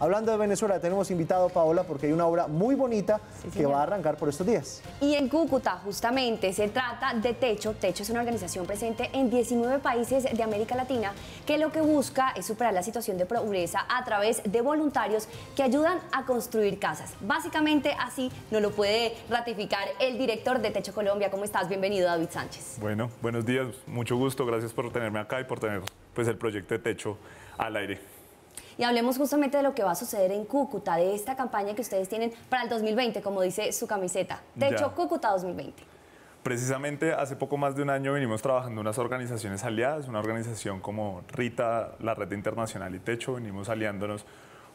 Hablando de Venezuela, tenemos invitado a Paola porque hay una obra muy bonita que va a arrancar por estos días. Y en Cúcuta, justamente, se trata de Techo. Techo es una organización presente en 19 países de América Latina que lo que busca es superar la situación de pobreza a través de voluntarios que ayudan a construir casas. Básicamente así nos lo puede ratificar el director de Techo Colombia. ¿Cómo estás? Bienvenido, David Sánchez. Bueno, buenos días, mucho gusto, gracias por tenerme acá y por tener pues, el proyecto de Techo al aire y hablemos justamente de lo que va a suceder en Cúcuta, de esta campaña que ustedes tienen para el 2020, como dice su camiseta. Techo Cúcuta 2020. Precisamente hace poco más de un año venimos trabajando unas organizaciones aliadas, una organización como Rita, la Red Internacional y Techo, venimos aliándonos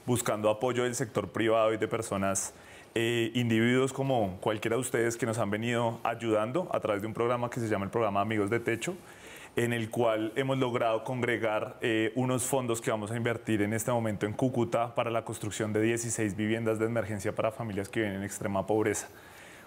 buscando apoyo del sector privado y de personas, eh, individuos como cualquiera de ustedes que nos han venido ayudando a través de un programa que se llama el programa Amigos de Techo en el cual hemos logrado congregar eh, unos fondos que vamos a invertir en este momento en Cúcuta para la construcción de 16 viviendas de emergencia para familias que viven en extrema pobreza.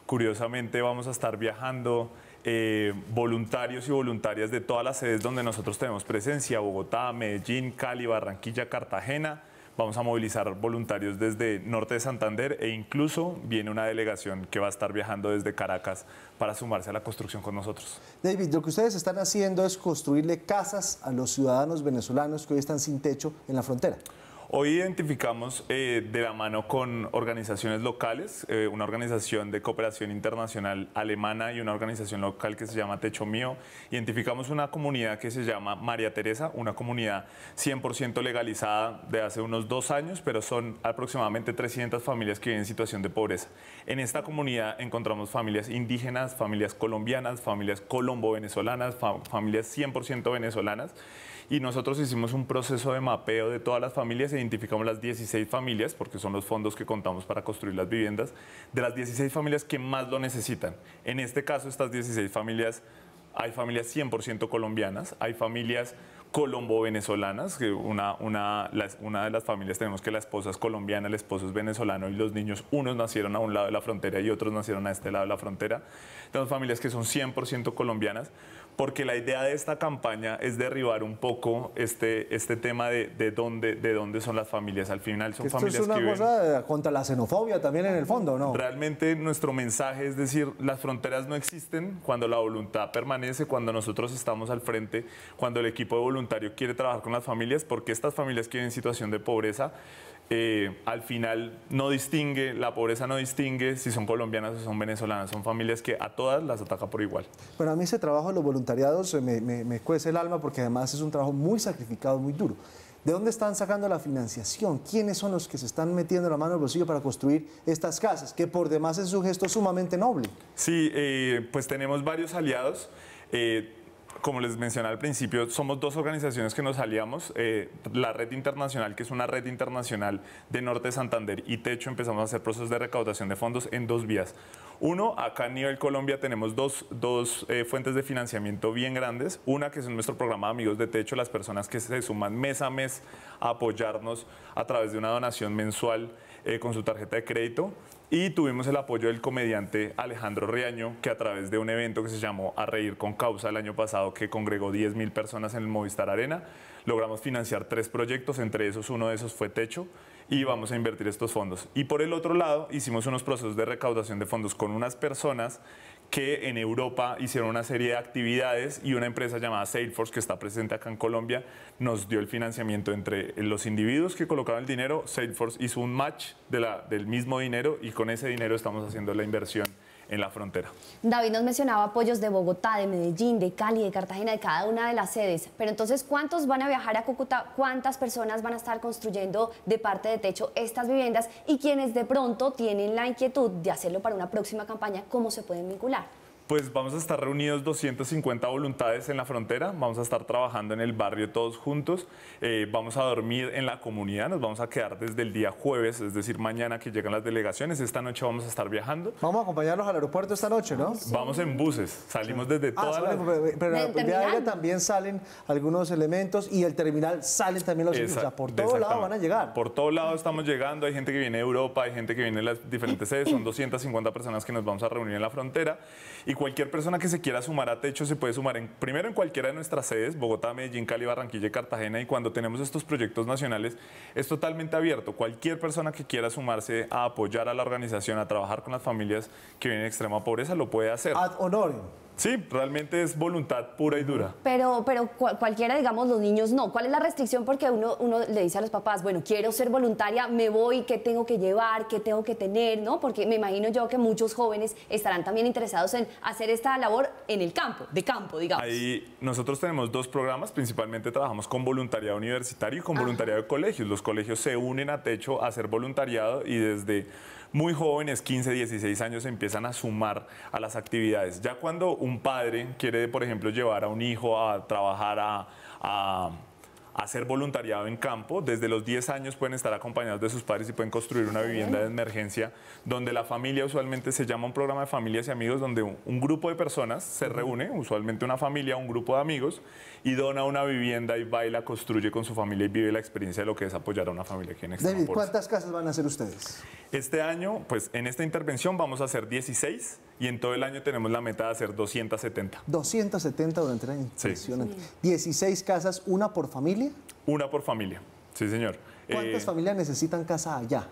Curiosamente vamos a estar viajando eh, voluntarios y voluntarias de todas las sedes donde nosotros tenemos presencia, Bogotá, Medellín, Cali, Barranquilla, Cartagena, Vamos a movilizar voluntarios desde Norte de Santander e incluso viene una delegación que va a estar viajando desde Caracas para sumarse a la construcción con nosotros. David, lo que ustedes están haciendo es construirle casas a los ciudadanos venezolanos que hoy están sin techo en la frontera. Hoy identificamos eh, de la mano con organizaciones locales, eh, una organización de cooperación internacional alemana y una organización local que se llama Techo Mío, identificamos una comunidad que se llama María Teresa, una comunidad 100% legalizada de hace unos dos años, pero son aproximadamente 300 familias que viven en situación de pobreza. En esta comunidad encontramos familias indígenas, familias colombianas, familias colombo-venezolanas, familias 100% venezolanas, y nosotros hicimos un proceso de mapeo de todas las familias e identificamos las 16 familias, porque son los fondos que contamos para construir las viviendas, de las 16 familias que más lo necesitan. En este caso, estas 16 familias, hay familias 100% colombianas, hay familias colombo-venezolanas, que una, una, una de las familias tenemos que la esposa es colombiana, el esposo es venezolano y los niños, unos nacieron a un lado de la frontera y otros nacieron a este lado de la frontera. Tenemos familias que son 100% colombianas, porque la idea de esta campaña es derribar un poco este, este tema de, de, dónde, de dónde son las familias. Al final son Esto familias Es una cosa eh, contra la xenofobia también en el fondo, ¿no? Realmente nuestro mensaje es decir, las fronteras no existen cuando la voluntad permanece, cuando nosotros estamos al frente, cuando el equipo de voluntario quiere trabajar con las familias porque estas familias que en situación de pobreza eh, al final no distingue, la pobreza no distingue si son colombianas o son venezolanas, son familias que a todas las ataca por igual. Bueno, a mí ese trabajo de los voluntariados eh, me, cuece el alma porque además es un trabajo muy sacrificado, muy duro. ¿De dónde están sacando la financiación? ¿Quiénes son los que se están metiendo la mano en el bolsillo para construir estas casas? Que por demás es un gesto sumamente noble. Sí, eh, pues tenemos varios aliados como les mencioné al principio, somos dos organizaciones que nos aliamos. Eh, la Red Internacional, que es una red internacional de Norte Santander y Techo, empezamos a hacer procesos de recaudación de fondos en dos vías. Uno, acá en nivel Colombia tenemos dos, eh, fuentes de financiamiento bien grandes. Una que es nuestro programa Amigos de Techo, las personas que se suman mes a mes a apoyarnos a través de una donación mensual eh, con su tarjeta de crédito. Y tuvimos el apoyo del comediante Alejandro Riaño, que a través de un evento que se llamó A Reír con Causa el año pasado, que congregó 10.000 personas en el Movistar Arena, logramos financiar tres proyectos, entre esos uno de esos fue Techo, y vamos a invertir estos fondos. Y por el otro lado, hicimos unos procesos de recaudación de fondos con unas personas que en Europa hicieron una serie de actividades y una empresa llamada Salesforce, que está presente acá en Colombia, nos dio el financiamiento entre los individuos que colocaron el dinero, Salesforce hizo un match de la, del mismo dinero y con ese dinero estamos haciendo la inversión en la frontera. David nos mencionaba apoyos de Bogotá, de Medellín, de Cali, de Cartagena, de cada una de las sedes. Pero entonces, ¿cuántos van a viajar a Cúcuta? ¿Cuántas personas van a estar construyendo de parte de techo estas viviendas? Y quienes de pronto tienen la inquietud de hacerlo para una próxima campaña, ¿cómo se pueden vincular? pues vamos a estar reunidos 250 voluntades en la frontera, vamos a estar trabajando en el barrio todos juntos, eh, vamos a dormir en la comunidad, nos vamos a quedar desde el día jueves, es decir, mañana que llegan las delegaciones, esta noche vamos a estar viajando. Vamos a acompañarlos al aeropuerto esta noche, ¿no? Vamos en buses, salimos desde ah, toda la... Pero, en también salen algunos elementos y el terminal salen también los... o sea, por todo lado van a llegar. Por todo lado estamos llegando, hay gente que viene de Europa, hay gente que viene de las diferentes sedes, son 250 personas que nos vamos a reunir en la frontera y cualquier persona que se quiera sumar a Techo se puede sumar en, primero en cualquiera de nuestras sedes, Bogotá, Medellín, Cali, Barranquilla y Cartagena. Y cuando tenemos estos proyectos nacionales, es totalmente abierto. Cualquier persona que quiera sumarse a apoyar a la organización, a trabajar con las familias que vienen en extrema pobreza, lo puede hacer. Ad Sí, realmente es voluntad pura y dura. Pero, pero cualquiera, digamos, los niños no. ¿Cuál es la restricción? Porque uno, uno le dice a los papás, bueno, quiero ser voluntaria, me voy, ¿qué tengo que llevar? ¿Qué tengo que tener? ¿No? Porque me imagino yo que muchos jóvenes estarán también interesados en hacer esta labor en el campo, de campo, digamos. Ahí nosotros tenemos dos programas, principalmente trabajamos con voluntariado universitario y con ah. voluntariado de colegios. Los colegios se unen a techo a hacer voluntariado y desde muy jóvenes, 15, 16 años, empiezan a sumar a las actividades. Ya cuando un padre quiere, por ejemplo, llevar a un hijo a trabajar a, a hacer voluntariado en campo. Desde los 10 años pueden estar acompañados de sus padres y pueden construir una vivienda de emergencia donde la familia usualmente se llama un programa de familias y amigos donde un grupo de personas se reúne, usualmente una familia, un grupo de amigos, y dona una vivienda y va construye con su familia y vive la experiencia de lo que es apoyar a una familia aquí en David, ¿cuántas casas van a hacer ustedes? Este año, pues en esta intervención vamos a hacer 16 y en todo el año tenemos la meta de hacer 270. 270 durante el año. 16 casas, una por familia. Una por familia, sí señor. ¿Cuántas eh, familias necesitan casa allá?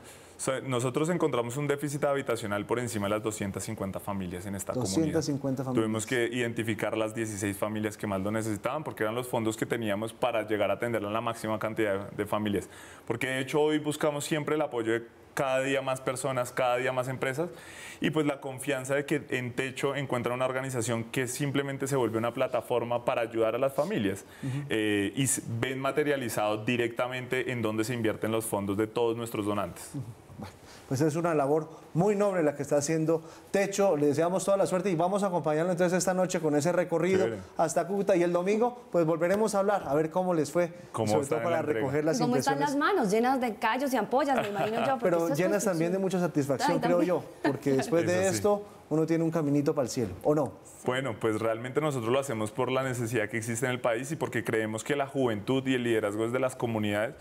Nosotros encontramos un déficit habitacional por encima de las 250 familias en esta comunidad. 250 Familias. Tuvimos que identificar las 16 familias que más lo necesitaban porque eran los fondos que teníamos para llegar a atender a la máxima cantidad de familias. Porque de hecho hoy buscamos siempre el apoyo de cada día más personas, cada día más empresas, y pues la confianza de que en Techo encuentran una organización que simplemente se vuelve una plataforma para ayudar a las familias eh, y ven materializado directamente en donde se invierten los fondos de todos nuestros donantes pues es una labor muy noble la que está haciendo Techo. Le deseamos toda la suerte y vamos a acompañarlo entonces esta noche con ese recorrido hasta Cúcuta y el domingo pues volveremos a hablar a ver cómo les fue, sobre todo para recoger las ¿Cómo están las manos? Llenas de callos y ampollas, me imagino yo. Pero llenas también de mucha satisfacción, creo yo, porque después de esto uno tiene un caminito para el cielo, ¿o no? Bueno, pues realmente nosotros lo hacemos por la necesidad que existe en el país y porque creemos que la juventud y el liderazgo de las comunidades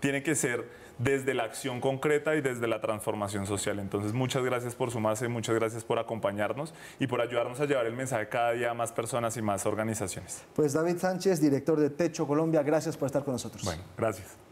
tiene que ser desde la acción concreta y desde la transformación social. Entonces, muchas gracias por sumarse, muchas gracias por acompañarnos y por ayudarnos a llevar el mensaje cada día a más personas y más organizaciones. Pues David Sánchez, director de Techo Colombia, gracias por estar con nosotros. Bueno, gracias.